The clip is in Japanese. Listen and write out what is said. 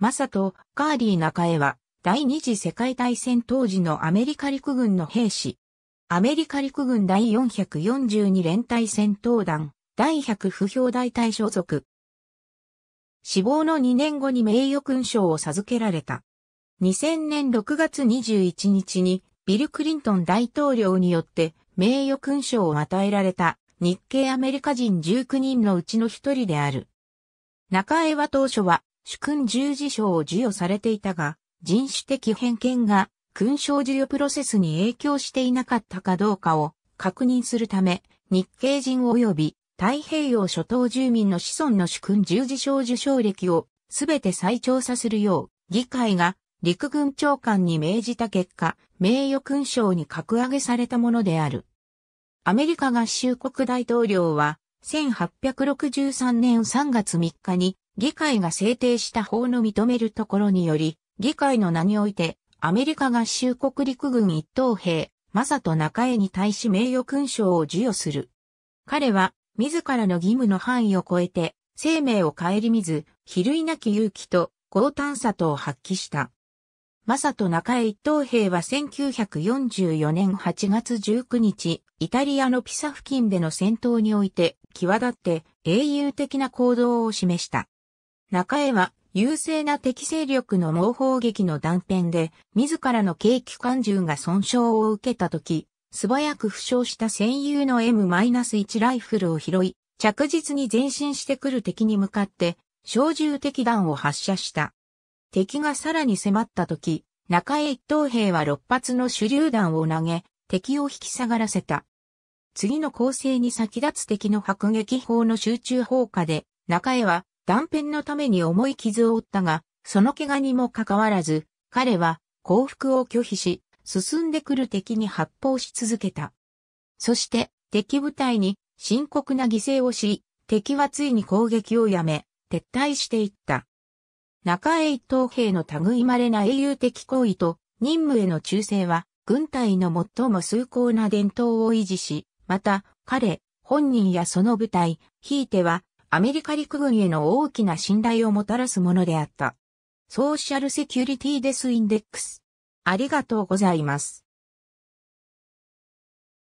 マサト、カーリー中江は第二次世界大戦当時のアメリカ陸軍の兵士。アメリカ陸軍第442連隊戦闘団第100不評大隊所属。死亡の2年後に名誉勲章を授けられた。2000年6月21日にビル・クリントン大統領によって名誉勲章を与えられた日系アメリカ人19人のうちの一人である。中江は当初は主君十字章を授与されていたが、人種的偏見が勲章授与プロセスに影響していなかったかどうかを確認するため、日系人及び太平洋諸島住民の子孫の主君十字章受賞歴をすべて再調査するよう、議会が陸軍長官に命じた結果、名誉勲章に格上げされたものである。アメリカ合衆国大統領は、1863年3月3日に議会が制定した法の認めるところにより、議会の名において、アメリカ合衆国陸軍一等兵、マサト中江に対し名誉勲章を授与する。彼は、自らの義務の範囲を超えて、生命を顧みず、比類なき勇気と、強胆さとを発揮した。マサと中江一等兵は1944年8月19日、イタリアのピサ付近での戦闘において、際立って英雄的な行動を示した。中江は優勢な敵勢力の猛砲撃の断片で、自らの軽機関銃が損傷を受けた時、素早く負傷した戦友の M-1 ライフルを拾い、着実に前進してくる敵に向かって、小銃敵弾を発射した。敵がさらに迫った時、中江一等兵は6発の手榴弾を投げ、敵を引き下がらせた。次の攻勢に先立つ敵の迫撃砲の集中砲火で、中江は断片のために重い傷を負ったが、その怪我にもかかわらず、彼は降伏を拒否し、進んでくる敵に発砲し続けた。そして敵部隊に深刻な犠牲をし、敵はついに攻撃をやめ、撤退していった。中江一等兵の類まれな英雄的行為と任務への忠誠は、軍隊の最も崇高な伝統を維持し、また、彼、本人やその部隊、ひいては、アメリカ陸軍への大きな信頼をもたらすものであった。ソーシャルセキュリティデスインデックス。ありがとうございます。